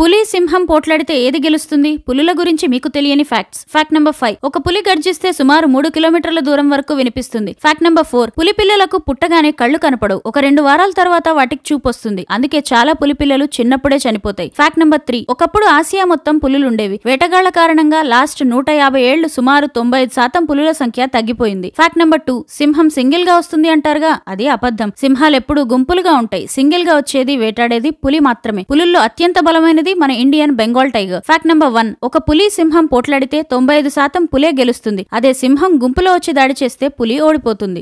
పులి సింహం పోట్లాడితే ఏది గెలుస్తుంది పులుల గురించి మీకు తెలియని ఫ్యాక్ట్స్ ఫ్యాక్ట్ నంబర్ ఫైవ్ ఒక పులి గర్జిస్తే సుమారు మూడు కిలోమీటర్ల దూరం వరకు వినిపిస్తుంది ఫ్యాక్ట్ నంబర్ ఫోర్ పులి పిల్లలకు పుట్టగానే కళ్ళు కనపడవు ఒక రెండు వారాల తర్వాత వాటికి చూపు వస్తుంది అందుకే చాలా పులి పిల్లలు చిన్నప్పుడే చనిపోతాయి ఫ్యాక్ట్ నంబర్ త్రీ ఒకప్పుడు ఆసియా మొత్తం పులులుండేవి వేటగాళ్ల కారణంగా లాస్ట్ నూట యాభై ఏళ్లు సుమారు తొంభై ఐదు శాతం పులుల సంఖ్య తగ్గిపోయింది ఫ్యాక్ట్ నంబర్ టూ సింహం సింగిల్ గా వస్తుంది అంటారుగా అది అబద్ధం సింహాలు ఎప్పుడు గుంపులుగా ఉంటాయి సింగిల్ గా వచ్చేది వేటాడేది పులి మాత్రమే పులుల్లో అత్యంత బలమైనది అనేది మన Indian Bengal tiger fact number one ఒక పులి సింహం పోట్లాడితే తొంభై ఐదు శాతం పులే గెలుస్తుంది అదే సింహం గుంపులో వచ్చి దాడి చేస్తే పులి ఓడిపోతుంది